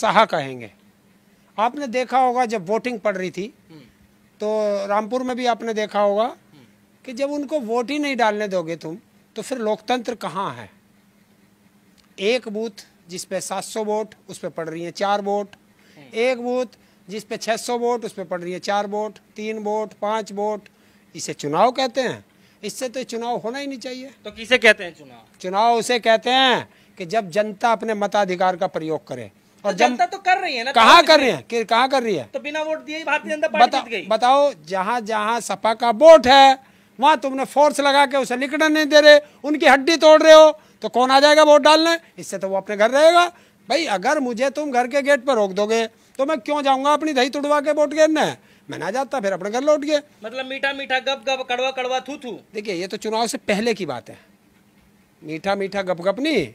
शाह कहेंगे आपने देखा होगा जब वोटिंग पड़ रही थी हम्म। तो रामपुर में भी आपने देखा होगा हम्म। कि जब उनको वोट ही नहीं डालने दोगे तुम तो फिर लोकतंत्र कहाँ है एक बूथ जिस पे 700 वोट उस पर पड़ रही हैं चार वोट हम्म। एक बूथ जिस पे 600 वोट उस पर पड़ रही है चार वोट तीन वोट पांच वोट इसे चुनाव कहते हैं इससे तो चुनाव होना ही नहीं चाहिए तो किसे कहते हैं चुनाव चुनाव उसे कहते हैं कि जब जनता अपने मताधिकार का प्रयोग करे और तो जनता तो कर रही है ना कहा तो कर रही है कहा कर रही है तो बिना वोट दिए भारतीय जनता पार्टी बता, गई बताओ जहाँ जहाँ सपा का वोट है वहां तुमने फोर्स लगा के उसे लिखना नहीं दे रहे उनकी हड्डी तोड़ रहे हो तो कौन आ जाएगा वोट डालने इससे तो वो अपने घर रहेगा भाई अगर मुझे तुम घर के गेट पर रोक दोगे तो मैं क्यों जाऊंगा अपनी दही तुड़वा के वोट गिरने मैं ना जाता फिर अपने घर लौट गए मतलब मीठा मीठा गप गप कड़वा कड़वा थू थू देखिए ये तो चुनाव से पहले की बात है मीठा मीठा गप गप नहीं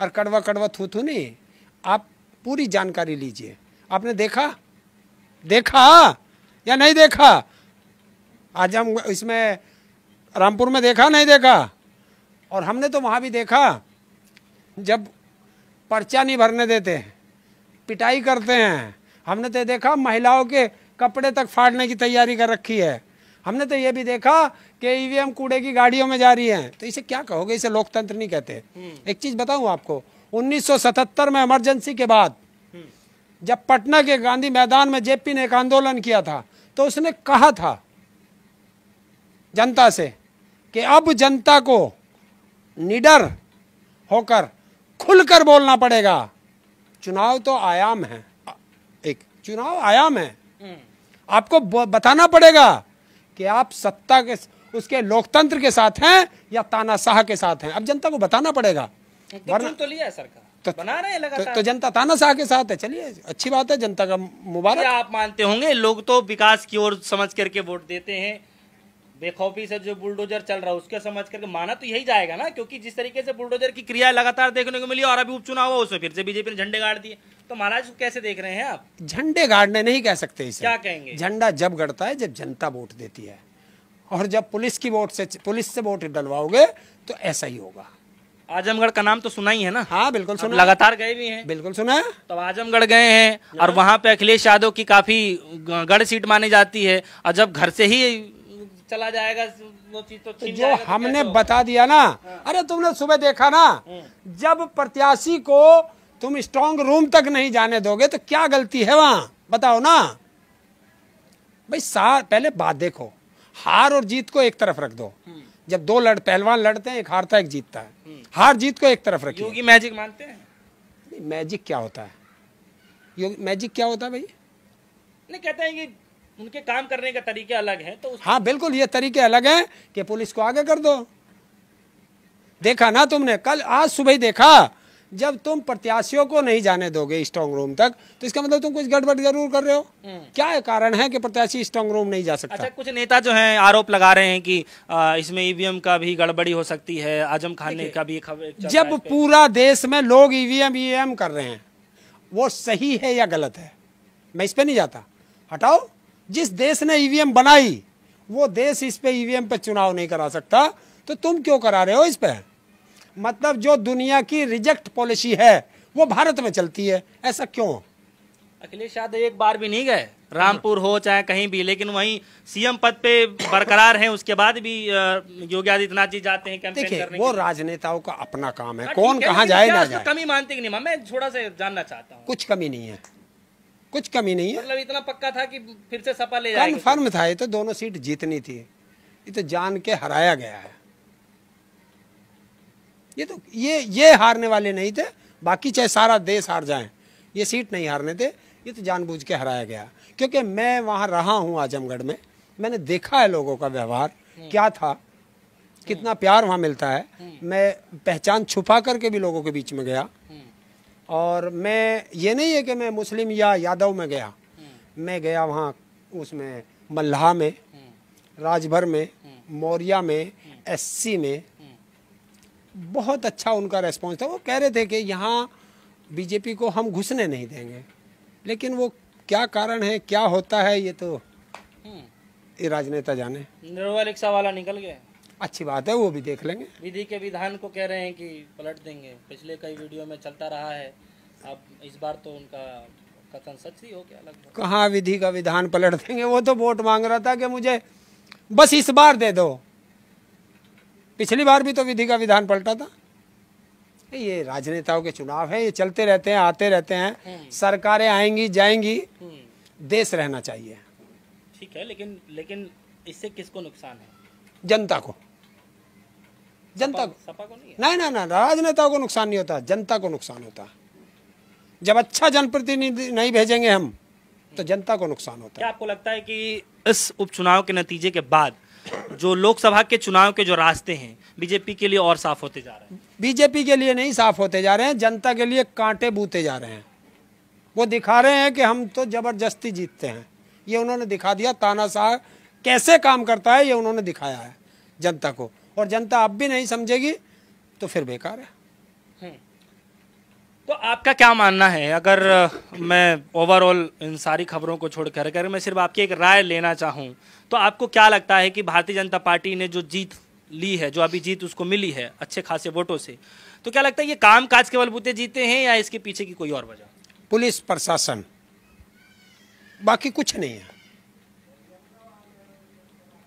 और कड़वा कड़वा थू थू नहीं आप पूरी जानकारी लीजिए आपने देखा देखा या नहीं देखा आज हम इसमें रामपुर में देखा नहीं देखा और हमने तो वहाँ भी देखा जब पर्चा नहीं भरने देते पिटाई करते हैं हमने तो देखा महिलाओं के कपड़े तक फाड़ने की तैयारी कर रखी है हमने तो ये भी देखा कि ईवीएम कूड़े की गाड़ियों में जा रही हैं तो इसे क्या कहोगे इसे लोकतंत्र नहीं कहते हम्म। एक चीज़ बताऊं आपको 1977 में इमरजेंसी के बाद जब पटना के गांधी मैदान में जेपी ने एक आंदोलन किया था तो उसने कहा था जनता से कि अब जनता को निडर होकर खुलकर बोलना पड़ेगा चुनाव तो आयाम है एक चुनाव आयाम है आपको बताना पड़ेगा कि आप सत्ता के उसके लोकतंत्र के साथ हैं या तानाशाह के साथ हैं अब जनता को बताना पड़ेगा तो लिया सरकार तो, बना रहे तो, तो जनता तानाशाह के साथ है चलिए अच्छी बात है जनता का मुबारक आप मानते होंगे लोग तो विकास की ओर समझ करके वोट देते हैं बेखौफी से जो बुलडोजर चल रहा है उसके समझ करके माना तो यही जाएगा ना क्योंकि जिस तरीके से बुलडोजर की क्रिया लगातार देखने को मिली और अभी उपचुनाव हुआ उसमें फिर से बीजेपी ने झंडे गाड़ दिए तो महाराज कैसे देख रहे हैं आप झंडे गाड़ने नहीं कह सकते इसे क्या कहेंगे झंडा जब गड़ता है जब जनता वोट देती है और जब पुलिस की वोट से पुलिस से वोट डलवाओगे तो ऐसा ही होगा आजमगढ़ का नाम तो सुना ही है ना हाँ बिल्कुल सुना लगातार गए भी हैं बिल्कुल सुना तो आजमगढ़ गए हैं और वहाँ पे अखिलेश यादव की काफी गढ़ सीट मानी जाती है और जब घर से ही चला जाएगा वो चीज तो, तो जो हमने तो? बता दिया ना हाँ। अरे तुमने सुबह देखा ना हाँ। जब प्रत्याशी को तुम स्ट्रॉन्ग रूम तक नहीं जाने दोगे तो क्या गलती है वहाँ बताओ ना भाई पहले बात देखो हार और जीत को एक तरफ रख दो हाँ। जब दो लड़ पहलवान लड़ते हैं एक हारता एक जीतता है हम्म। हार जीत को एक तरफ रखिए योगी मैजिक मानते हैं मैजिक क्या होता है योगी मैजिक क्या होता है भाई नहीं कहते हैं कि उनके काम करने का तरीके अलग है तो हाँ बिल्कुल ये तरीके अलग हैं कि पुलिस को आगे कर दो देखा ना तुमने कल आज सुबह ही देखा जब तुम प्रत्याशियों को नहीं जाने दोगे स्ट्रांग रूम तक तो इसका मतलब तुम कुछ गड़बड़ जरूर कर रहे हो हम्म। क्या कारण है कि प्रत्याशी स्ट्रांग रूम नहीं जा सकता अच्छा कुछ नेता जो हैं आरोप लगा रहे हैं कि आ, इसमें ईवीएम e का भी गड़बड़ी हो सकती है आजम खान ने का भी खबर जब पूरा देश में लोग ईवीएम e ईवीएम e कर रहे हैं वो सही है या गलत है मैं इस पर नहीं जाता हटाओ जिस देश ने ईवीएम बनाई वो देश इस पे ईवीएम पे चुनाव नहीं करा सकता तो तुम क्यों करा रहे हो इस पर मतलब जो दुनिया की रिजेक्ट पॉलिसी है वो भारत में चलती है ऐसा क्यों अखिलेश यादव एक बार भी नहीं गए रामपुर हो चाहे कहीं भी लेकिन वहीं सीएम पद पे बरकरार हैं उसके बाद भी योगी आदित्यनाथ जी जाते हैं कैंपेन करने वो राजनेताओं का अपना काम है हाँ, कौन कहा जाए ना तो जाए कमी मानते कि नहीं मैं थोड़ा सा जानना चाहता हूँ कुछ कमी नहीं है कुछ कमी नहीं है मतलब इतना पक्का था कि फिर से सपा ले कन्फर्म था ये तो दोनों सीट जीतनी थी ये तो जान के हराया गया है ये तो ये ये हारने वाले नहीं थे बाकी चाहे सारा देश हार जाए ये सीट नहीं हारने थे ये तो जानबूझ के हराया गया क्योंकि मैं वहाँ रहा हूँ आजमगढ़ में मैंने देखा है लोगों का व्यवहार हम्म। क्या था कितना हम्म। प्यार वहाँ मिलता है हम्म। मैं पहचान छुपा करके भी लोगों के बीच में गया और मैं ये नहीं है कि मैं मुस्लिम या यादव में गया मैं गया वहाँ उसमें मल्हा में राजभर में मौर्या में एससी में बहुत अच्छा उनका रेस्पॉन्स था वो कह रहे थे कि यहाँ बीजेपी को हम घुसने नहीं देंगे लेकिन वो क्या कारण है क्या होता है ये तो हम्म। ये राजनेता जाने रिक्शा वाला निकल गया अच्छी बात है वो भी देख लेंगे विधि के विधान को कह रहे हैं कि पलट देंगे पिछले कई वीडियो में चलता रहा है अब इस बार तो उनका कथन सच ही हो गया लगभग कहाँ विधि का विधान पलट देंगे वो तो वोट मांग रहा था कि मुझे बस इस बार दे दो पिछली बार भी तो विधि का विधान पलटा था ये राजनेताओं के चुनाव है ये चलते रहते हैं आते रहते हैं हम्म। सरकारें आएंगी जाएंगी हम्म। देश रहना चाहिए ठीक है लेकिन लेकिन इससे किसको नुकसान है जनता को जनता को सपा को नहीं ना ना राजनेताओं को नुकसान नहीं होता जनता को नुकसान होता जब अच्छा जनप्रतिनिधि नहीं भेजेंगे हम तो हम्म। जनता को नुकसान होता है आपको लगता है कि इस उपचुनाव के नतीजे के बाद जो लोकसभा के चुनाव के जो रास्ते हैं बीजेपी के लिए और साफ होते जा रहे हैं बीजेपी के लिए नहीं साफ होते जा रहे हैं जनता के लिए कांटे बूते जा रहे हैं वो दिखा रहे हैं कि हम तो जबरदस्ती जीतते हैं ये उन्होंने दिखा दिया तानाशाह कैसे काम करता है ये उन्होंने दिखाया है जनता को और जनता अब भी नहीं समझेगी तो फिर बेकार है आपका क्या मानना है अगर मैं ओवरऑल इन सारी खबरों को छोड़कर अगर मैं सिर्फ आपकी एक राय लेना चाहूं तो आपको क्या लगता है कि भारतीय जनता पार्टी ने जो जीत ली है जो अभी जीत उसको मिली है अच्छे खासे वोटों से तो क्या लगता है ये काम काज के बलबूते जीते हैं या इसके पीछे की कोई और वजह पुलिस प्रशासन बाकी कुछ नहीं है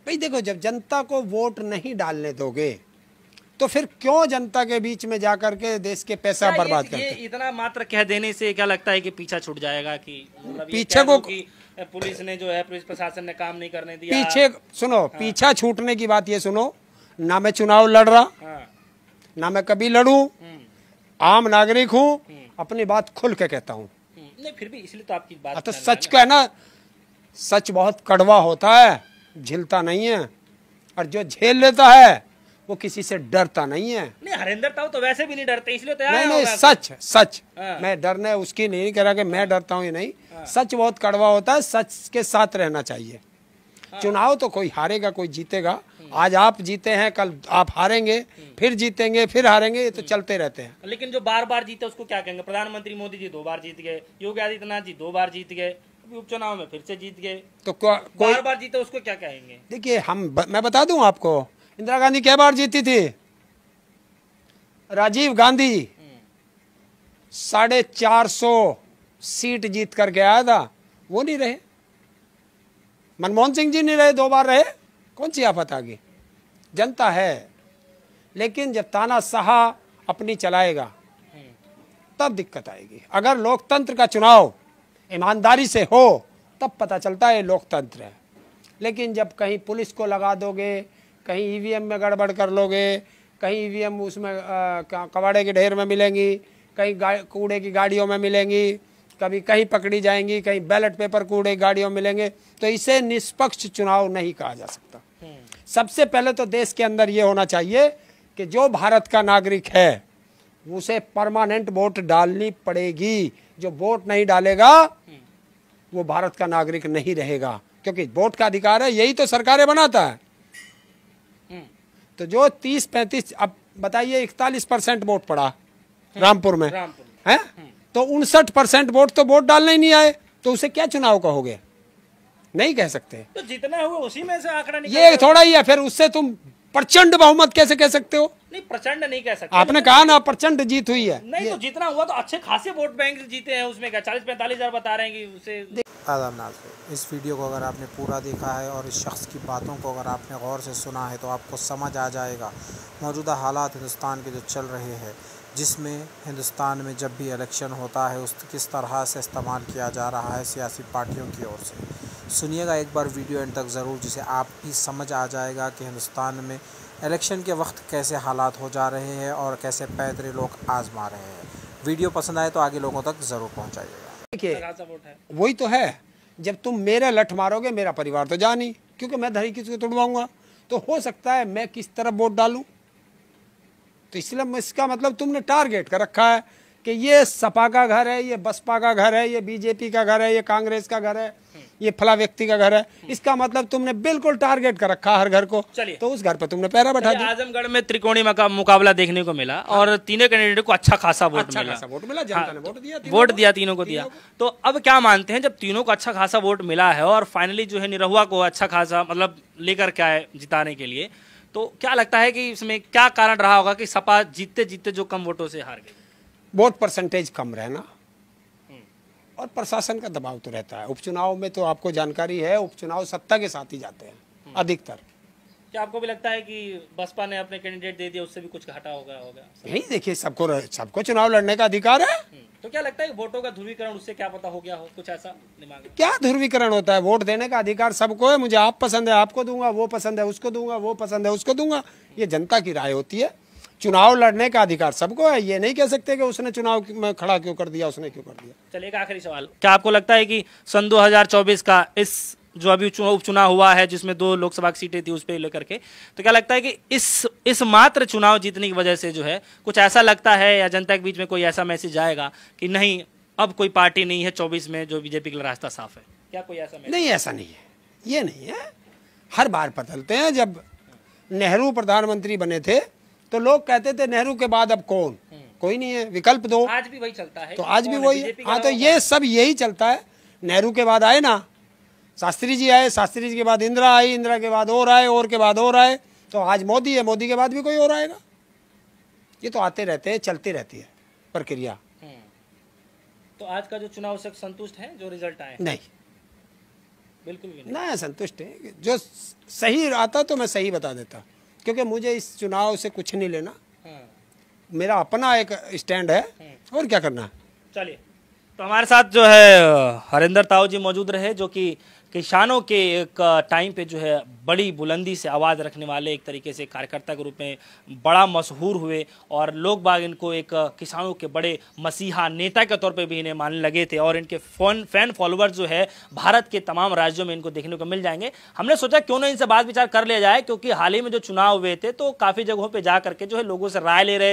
भाई देखो जब जनता को वोट नहीं डालने दोगे तो फिर क्यों जनता के बीच में जा करके देश के पैसा बर्बाद करते इतना मात्र कह देने से क्या लगता है कि पीछा छूट जाएगा कि मतलब पीछे को पुलिस ने जो है पुलिस प्रशासन ने काम नहीं करने दिया पीछे सुनो हाँ। पीछा छूटने की बात ये सुनो ना मैं चुनाव लड़ रहा हाँ। ना मैं कभी लड़ू हम्म। आम नागरिक हूँ हम्म। अपनी बात खुल के कहता हूँ हम्म। फिर भी इसलिए तो आपकी बात हाँ, तो सच का है ना सच बहुत कड़वा होता है झिलता नहीं है और जो झेल लेता है वो किसी से डरता नहीं है नहीं हरिंदर ताऊ तो वैसे भी नहीं डरते इसलिए तैयार तो नहीं नहीं सच सच हाँ। मैं डरना उसकी नहीं कह रहा कि मैं डरता हूँ ये नहीं हाँ। सच बहुत कड़वा होता है सच के साथ रहना चाहिए हाँ। चुनाव तो कोई हारेगा कोई जीतेगा हम्म। आज आप जीते हैं कल आप हारेंगे हम्म। फिर जीतेंगे फिर हारेंगे ये तो हम्म। चलते रहते हैं लेकिन जो बार बार जीते उसको क्या कहेंगे प्रधानमंत्री मोदी जी दो बार जीत गए योगी आदित्यनाथ जी दो बार जीत गए उपचुनाव में फिर से जीत गए तो को, बार बार जीते उसको क्या कहेंगे देखिए हम ब, मैं बता दूं आपको इंदिरा गांधी क्या बार जीती थी राजीव गांधी साढ़े चार सौ सीट जीत करके आया था वो नहीं रहे मनमोहन सिंह जी नहीं रहे दो बार रहे कौन सी आफत आ गई जनता है लेकिन जब ताना सहा अपनी चलाएगा तब दिक्कत आएगी अगर लोकतंत्र का चुनाव ईमानदारी से हो तब पता चलता है लोकतंत्र है लेकिन जब कहीं पुलिस को लगा दोगे कहीं ईवीएम e में गड़बड़ कर लोगे कहीं ईवीएम e उसमें कबाड़े के ढेर में मिलेंगी कहीं कूड़े की गाड़ियों में मिलेंगी कभी कहीं पकड़ी जाएंगी कहीं बैलेट पेपर कूड़े गाड़ियों मिलेंगे तो इसे निष्पक्ष चुनाव नहीं कहा जा सकता हम्म। सबसे पहले तो देश के अंदर ये होना चाहिए कि जो भारत का नागरिक है उसे परमानेंट वोट डालनी पड़ेगी जो वोट नहीं डालेगा हम्म। वो भारत का नागरिक नहीं रहेगा क्योंकि वोट का अधिकार है यही तो सरकारें बनाता है तो जो तीस पैंतीस अब बताइए इकतालीस परसेंट वोट पड़ा रामपुर में है तो उनसठ परसेंट वोट तो वोट डालने ही नहीं आए तो उसे क्या चुनाव कहोगे नहीं कह सकते तो जितना हुए उसी में से आंकड़ा ये थोड़ा ही है फिर उससे तुम प्रचंड बहुमत कैसे कह सकते हो नहीं प्रचंड नहीं कह सकते आपने कहा ना प्रचंड जीत हुई है नहीं तो जितना हुआ तो अच्छे खासे वोट बैंक जीते हैं उसमें क्या चालीस पैंतालीस हजार बता रहे हैं कि उसे आदाब नाजरे इस वीडियो को अगर आपने पूरा देखा है और इस शख्स की बातों को अगर आपने गौर से सुना है तो आपको समझ आ जाएगा मौजूदा हालात हिंदुस्तान के जो चल रहे हैं जिसमें हिंदुस्तान में जब भी इलेक्शन होता है उस किस तरह से इस्तेमाल किया जा रहा है सियासी पार्टियों की ओर से सुनिएगा एक बार वीडियो एंड तक ज़रूर जिसे आप भी समझ आ जाएगा कि हिंदुस्तान में इलेक्शन के वक्त कैसे हालात हो जा रहे हैं और कैसे पैदरे लोग आजमा रहे हैं वीडियो पसंद आए तो आगे लोगों तक ज़रूर पहुँचाइएगा देखिए वही तो है जब तुम मेरा लठ मारोगे मेरा परिवार तो जा नहीं क्योंकि मैं धरी किसी को तुड़वाऊंगा तो, तो हो सकता है मैं किस तरफ वोट डालू तो इसलिए इसका मतलब तुमने टारगेट कर रखा है कि ये सपा का घर है ये बसपा का घर है ये बीजेपी का घर है ये कांग्रेस का घर है ये फला व्यक्ति का घर है हम्म। इसका मतलब तुमने बिल्कुल टारगेट कर रखा हर घर को तो उस घर पर तुमने पैरा बैठा दिया आजमगढ़ में त्रिकोणी का मुकाबला देखने को मिला और हाँ। तीनों कैंडिडेट को अच्छा खासा वोट अच्छा मिला वोट मिला जनता हाँ, ने वोट दिया वोट दिया तीनों को दिया तो अब क्या मानते हैं जब तीनों को अच्छा खासा वोट मिला है और फाइनली जो है निरहुआ को अच्छा खासा मतलब लेकर क्या है जिताने के लिए तो क्या लगता है कि इसमें क्या कारण रहा होगा कि सपा जीतते जीतते जो कम वोटों से हार गई वोट परसेंटेज कम रहना और प्रशासन का दबाव तो रहता है उपचुनाव में तो आपको जानकारी है उपचुनाव सत्ता के साथ ही जाते हैं हम्म। अधिकतर क्या आपको भी लगता है कि बसपा ने अपने कैंडिडेट दे दिया उससे भी कुछ घाटा होगा होगा नहीं देखिए सबको सबको चुनाव लड़ने का अधिकार है हम्म। तो क्या लगता है वोटों का ध्रुवीकरण उससे क्या पता हो गया हो कुछ ऐसा दिमाग क्या ध्रुवीकरण होता है वोट देने का अधिकार सबको है मुझे आप पसंद है आपको दूंगा वो पसंद है उसको दूंगा वो पसंद है उसको दूंगा ये जनता की राय होती है चुनाव लड़ने का अधिकार सबको है ये नहीं कह सकते कि उसने चुनाव में खड़ा क्यों कर दिया उसने क्यों कर दिया चलिए एक आखिरी सवाल क्या आपको लगता है कि सन 2024 का इस जो अभी उपचुनाव हुआ है जिसमें दो लोकसभा की सीटें थी उस पर लेकर के तो क्या लगता है कि इस इस मात्र चुनाव जीतने की वजह से जो है कुछ ऐसा लगता है या जनता के बीच में कोई ऐसा मैसेज आएगा कि नहीं अब कोई पार्टी नहीं है चौबीस में जो बीजेपी का रास्ता साफ है क्या कोई ऐसा नहीं ऐसा नहीं है ये नहीं है हर बार बदलते हैं जब नेहरू प्रधानमंत्री बने थे तो लोग कहते थे नेहरू के बाद अब कौन हम्म। कोई नहीं है विकल्प दो आज भी वही चलता है तो आज भी वही हाँ तो ये सब यही चलता है नेहरू के बाद आए ना शास्त्री जी आए शास्त्री जी के बाद इंदिरा आई इंदिरा के बाद और आए और के बाद और आए तो आज मोदी है मोदी के बाद भी कोई और आएगा ये तो आते रहते हैं चलती रहती है प्रक्रिया हम्म। तो आज का जो चुनाव से संतुष्ट है जो रिजल्ट आए नहीं बिल्कुल भी नहीं, संतुष्ट है जो सही आता तो मैं सही बता देता क्योंकि मुझे इस चुनाव से कुछ नहीं लेना हाँ। मेरा अपना एक स्टैंड है हाँ। और क्या करना है चलिए तो हमारे साथ जो है हरिंदर ताऊ जी मौजूद रहे जो कि किसानों के एक टाइम पे जो है बड़ी बुलंदी से आवाज़ रखने वाले एक तरीके से कार्यकर्ता के रूप में बड़ा मशहूर हुए और लोग बाग इनको एक किसानों के बड़े मसीहा नेता के तौर पे भी इन्हें मानने लगे थे और इनके फोन फैन फॉलोअर्स जो है भारत के तमाम राज्यों में इनको देखने को मिल जाएंगे हमने सोचा क्यों ना इनसे बात विचार कर लिया जाए क्योंकि हाल ही में जो चुनाव हुए थे तो काफ़ी जगहों पर जा करके जो है लोगों से राय ले रहे